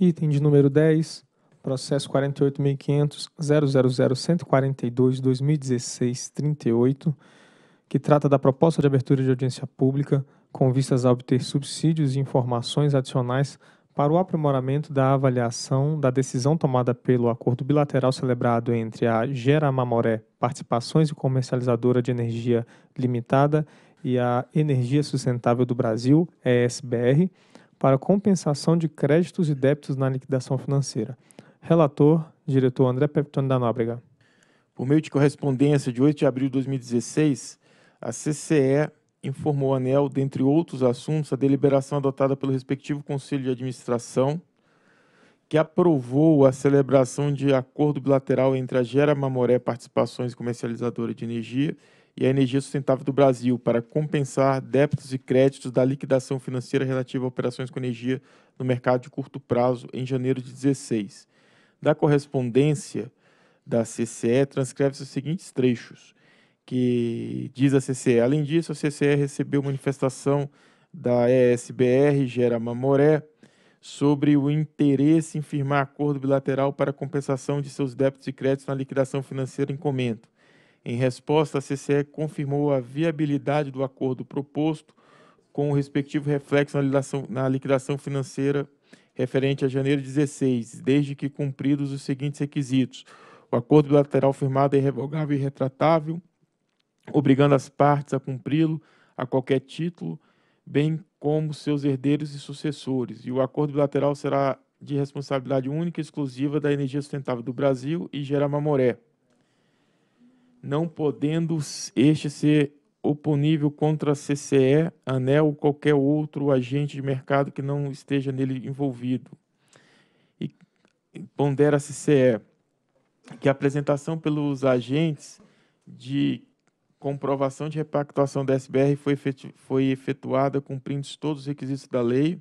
Item de número 10, processo 48.500.000142.2016.38, 38 que trata da proposta de abertura de audiência pública com vistas a obter subsídios e informações adicionais para o aprimoramento da avaliação da decisão tomada pelo acordo bilateral celebrado entre a Geramamoré Participações e Comercializadora de Energia Limitada e a Energia Sustentável do Brasil, ESBR, para compensação de créditos e débitos na liquidação financeira. Relator, diretor André Peptoni da Nóbrega. Por meio de correspondência de 8 de abril de 2016, a CCE informou a ANEL, dentre outros assuntos, a deliberação adotada pelo respectivo Conselho de Administração, que aprovou a celebração de acordo bilateral entre a Gera Mamoré Participações Comercializadora de Energia e a Energia Sustentável do Brasil para compensar débitos e créditos da liquidação financeira relativa a operações com energia no mercado de curto prazo em janeiro de 16. Da correspondência da CCE, transcreve-se os seguintes trechos, que diz a CCE, além disso, a CCE recebeu manifestação da ESBR, Gera Mamoré, sobre o interesse em firmar acordo bilateral para compensação de seus débitos e créditos na liquidação financeira em comento em resposta, a CCE confirmou a viabilidade do acordo proposto com o respectivo reflexo na liquidação, na liquidação financeira referente a janeiro de 16, desde que cumpridos os seguintes requisitos. O acordo bilateral firmado é irrevogável e retratável, obrigando as partes a cumpri-lo a qualquer título, bem como seus herdeiros e sucessores. E o acordo bilateral será de responsabilidade única e exclusiva da Energia Sustentável do Brasil e Geramamoré não podendo este ser oponível contra a CCE, ANEL ou qualquer outro agente de mercado que não esteja nele envolvido. E pondera a CCE que a apresentação pelos agentes de comprovação de repactuação da SBR foi, efetu foi efetuada cumprindo todos os requisitos da lei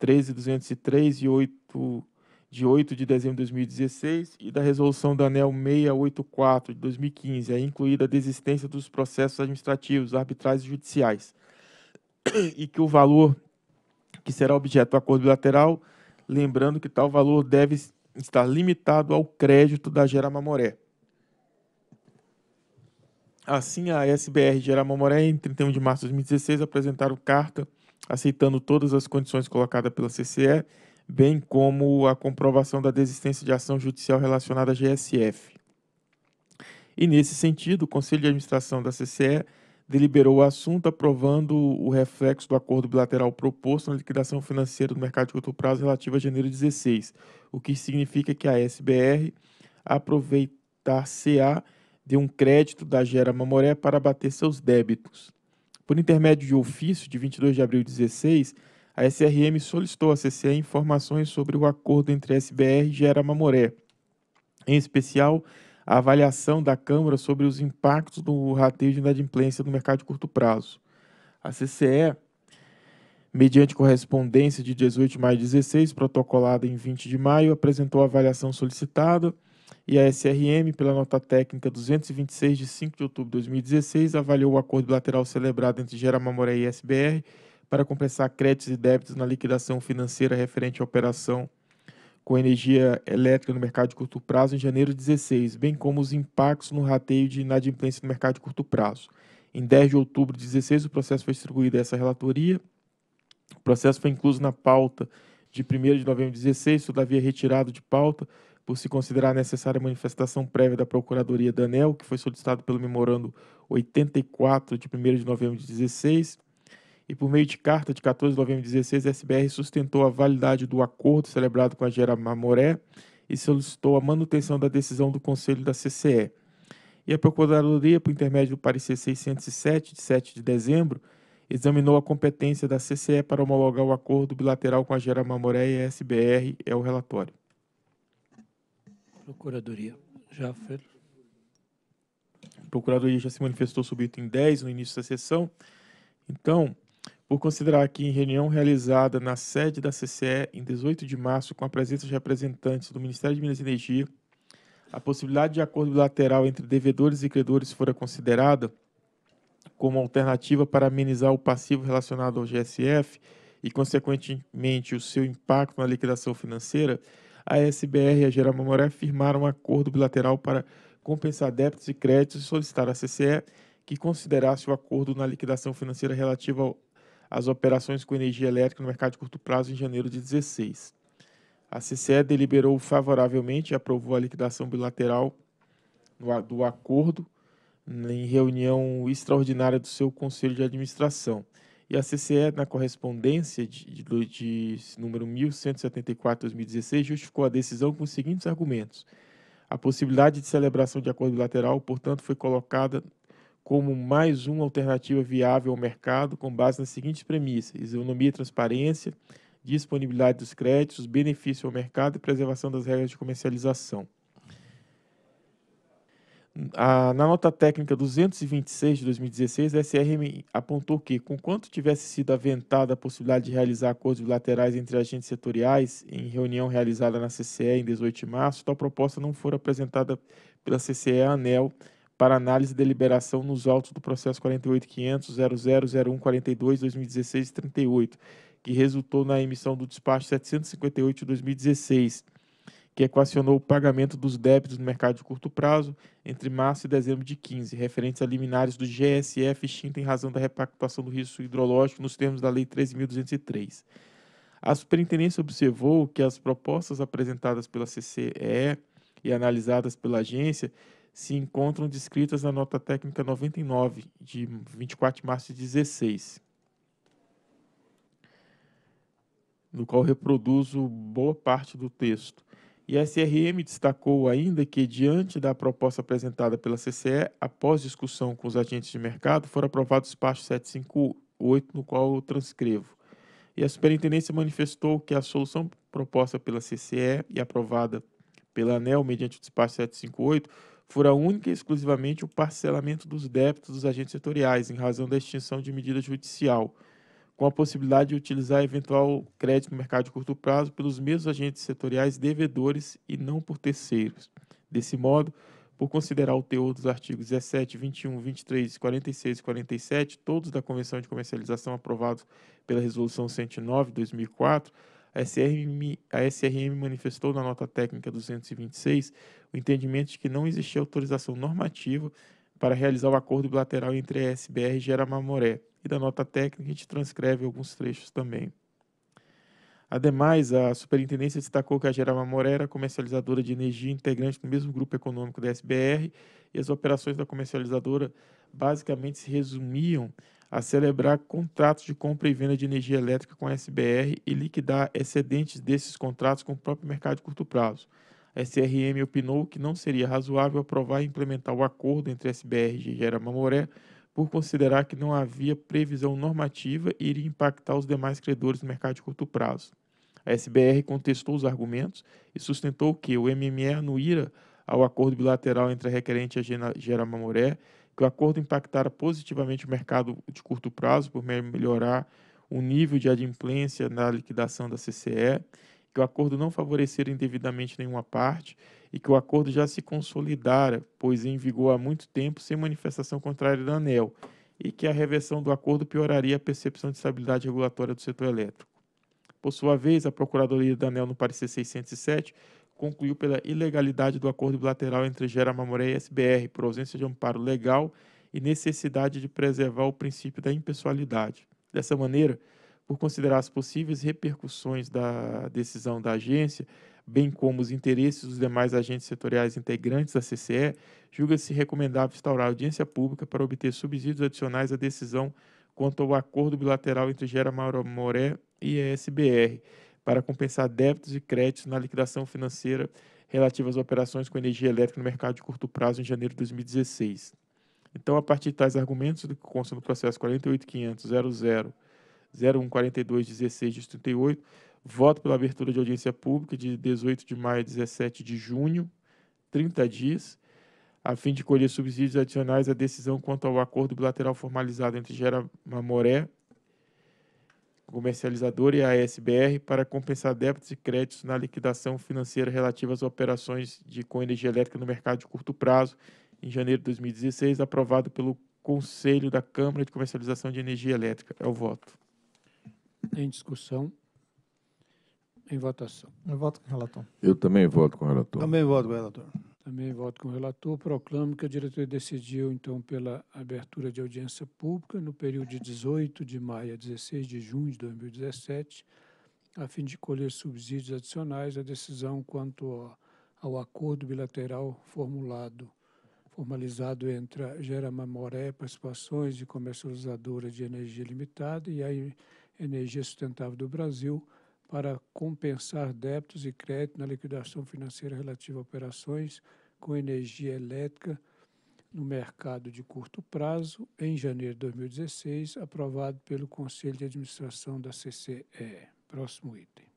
13.203 e 8 de 8 de dezembro de 2016 e da Resolução da ANEL 684 de 2015, é incluída a desistência dos processos administrativos, arbitrais e judiciais, e que o valor que será objeto do acordo bilateral, lembrando que tal valor deve estar limitado ao crédito da Geramamoré. Assim, a SBR Geramamoré, em 31 de março de 2016, apresentaram carta aceitando todas as condições colocadas pela CCE bem como a comprovação da desistência de ação judicial relacionada à GSF. E nesse sentido, o Conselho de Administração da CCE deliberou o assunto, aprovando o reflexo do acordo bilateral proposto na liquidação financeira do mercado de curto prazo relativa a janeiro 16, o que significa que a SBR aproveitar-se-á de um crédito da Gera Mamoré para abater seus débitos. Por intermédio de ofício de 22 de abril de 16, a SRM solicitou à CCE informações sobre o acordo entre SBR e Gera Mamoré, em especial a avaliação da Câmara sobre os impactos do rateio de inadimplência no mercado de curto prazo. A CCE, mediante correspondência de 18 de maio de 16, protocolada em 20 de maio, apresentou a avaliação solicitada e a SRM, pela nota técnica 226 de 5 de outubro de 2016, avaliou o acordo bilateral celebrado entre Gera Mamoré e SBR para compensar créditos e débitos na liquidação financeira referente à operação com energia elétrica no mercado de curto prazo em janeiro de 16, bem como os impactos no rateio de inadimplência no mercado de curto prazo. Em 10 de outubro de 16, o processo foi distribuído a essa relatoria. O processo foi incluso na pauta de 1 de novembro de 16, todavia retirado de pauta por se considerar necessária a manifestação prévia da Procuradoria da ANEL, que foi solicitado pelo memorando 84 de 1 de novembro de 16 e por meio de carta de 14 de novembro de 16, a SBR sustentou a validade do acordo celebrado com a Gera Mamoré e solicitou a manutenção da decisão do Conselho da CCE. E a Procuradoria, por intermédio do parecer 607, de 7 de dezembro, examinou a competência da CCE para homologar o acordo bilateral com a Gera Mamoré e a SBR. É o relatório. Procuradoria. Já fez. A Procuradoria já se manifestou sobre o item 10 no início da sessão. Então, por considerar que, em reunião realizada na sede da CCE em 18 de março, com a presença de representantes do Ministério de Minas e Energia, a possibilidade de acordo bilateral entre devedores e credores fora considerada como alternativa para amenizar o passivo relacionado ao GSF e, consequentemente, o seu impacto na liquidação financeira, a SBR e a Geral Mamoré firmaram um acordo bilateral para compensar débitos e créditos e solicitar à CCE que considerasse o acordo na liquidação financeira relativa ao as operações com energia elétrica no mercado de curto prazo em janeiro de 16. A CCE deliberou favoravelmente e aprovou a liquidação bilateral do acordo em reunião extraordinária do seu conselho de administração. E a CCE, na correspondência de, de, de número 1174-2016, justificou a decisão com os seguintes argumentos. A possibilidade de celebração de acordo bilateral, portanto, foi colocada como mais uma alternativa viável ao mercado com base nas seguintes premissas: isonomia e transparência, disponibilidade dos créditos, benefício ao mercado e preservação das regras de comercialização. na nota técnica 226 de 2016, a SRM apontou que, conquanto tivesse sido aventada a possibilidade de realizar acordos bilaterais entre agentes setoriais, em reunião realizada na CCE em 18 de março, tal proposta não foi apresentada pela CCE ANEL para análise e deliberação nos autos do processo 48.500.000142-2016-38, que resultou na emissão do despacho 758 2016, que equacionou o pagamento dos débitos no mercado de curto prazo entre março e dezembro de 15, referentes a liminares do GSF extinto em razão da repactuação do risco hidrológico nos termos da Lei 13.203. A superintendência observou que as propostas apresentadas pela CCE e analisadas pela agência se encontram descritas na nota técnica 99 de 24 de março de 16, no qual reproduzo boa parte do texto. E a SRM destacou ainda que, diante da proposta apresentada pela CCE, após discussão com os agentes de mercado, foram aprovados os passo 758, no qual eu transcrevo. E a superintendência manifestou que a solução proposta pela CCE e aprovada pela ANEL mediante o despacho 758 fora única e exclusivamente o parcelamento dos débitos dos agentes setoriais em razão da extinção de medida judicial, com a possibilidade de utilizar eventual crédito no mercado de curto prazo pelos mesmos agentes setoriais devedores e não por terceiros. Desse modo, por considerar o teor dos artigos 17, 21, 23, 46 e 47, todos da Convenção de Comercialização aprovados pela Resolução 109 2004, a SRM, a SRM manifestou na nota técnica 226 o entendimento de que não existia autorização normativa para realizar o acordo bilateral entre a SBR e Geramamoré. E da nota técnica a gente transcreve alguns trechos também. Ademais, a superintendência destacou que a Geramamoré era comercializadora de energia integrante do mesmo grupo econômico da SBR e as operações da comercializadora basicamente se resumiam a celebrar contratos de compra e venda de energia elétrica com a SBR e liquidar excedentes desses contratos com o próprio mercado de curto prazo. A SRM opinou que não seria razoável aprovar e implementar o acordo entre SBR e Gera Mamoré por considerar que não havia previsão normativa e iria impactar os demais credores do mercado de curto prazo. A SBR contestou os argumentos e sustentou que o MME anuíra ao acordo bilateral entre a requerente e a Gera Mamoré que o acordo impactara positivamente o mercado de curto prazo por melhorar o nível de adimplência na liquidação da CCE, que o acordo não favorecera indevidamente nenhuma parte e que o acordo já se consolidara, pois em vigor há muito tempo, sem manifestação contrária da ANEL, e que a reversão do acordo pioraria a percepção de estabilidade regulatória do setor elétrico. Por sua vez, a Procuradoria da ANEL, no parecer 607, concluiu pela ilegalidade do acordo bilateral entre Gera Mamoré e SBR, por ausência de amparo legal e necessidade de preservar o princípio da impessoalidade. Dessa maneira, por considerar as possíveis repercussões da decisão da agência, bem como os interesses dos demais agentes setoriais integrantes da CCE, julga-se recomendável instaurar audiência pública para obter subsídios adicionais à decisão quanto ao acordo bilateral entre Gera Mamoré e a SBR para compensar débitos e créditos na liquidação financeira relativa às operações com energia elétrica no mercado de curto prazo em janeiro de 2016. Então, a partir de tais argumentos do que consta no processo 48.500.00.01.42.16.38, voto pela abertura de audiência pública de 18 de maio a 17 de junho, 30 dias, a fim de colher subsídios adicionais à decisão quanto ao acordo bilateral formalizado entre Gera Mamoré comercializadora e a ASBR para compensar débitos e créditos na liquidação financeira relativa às operações de com energia elétrica no mercado de curto prazo, em janeiro de 2016, aprovado pelo Conselho da Câmara de Comercialização de Energia Elétrica. É o voto. Em discussão. Em votação. Eu voto com o relator. Eu também voto com o relator. Também voto com o relator. Também voto com o relator. Proclamo que a diretoria decidiu, então, pela abertura de audiência pública no período de 18 de maio a 16 de junho de 2017, a fim de colher subsídios adicionais à decisão quanto ao acordo bilateral formulado, formalizado entre a Gerama Moré Participações e Comercializadora de Energia Limitada e a Energia Sustentável do Brasil, para compensar débitos e crédito na liquidação financeira relativa a operações com energia elétrica no mercado de curto prazo, em janeiro de 2016, aprovado pelo Conselho de Administração da CCE. Próximo item.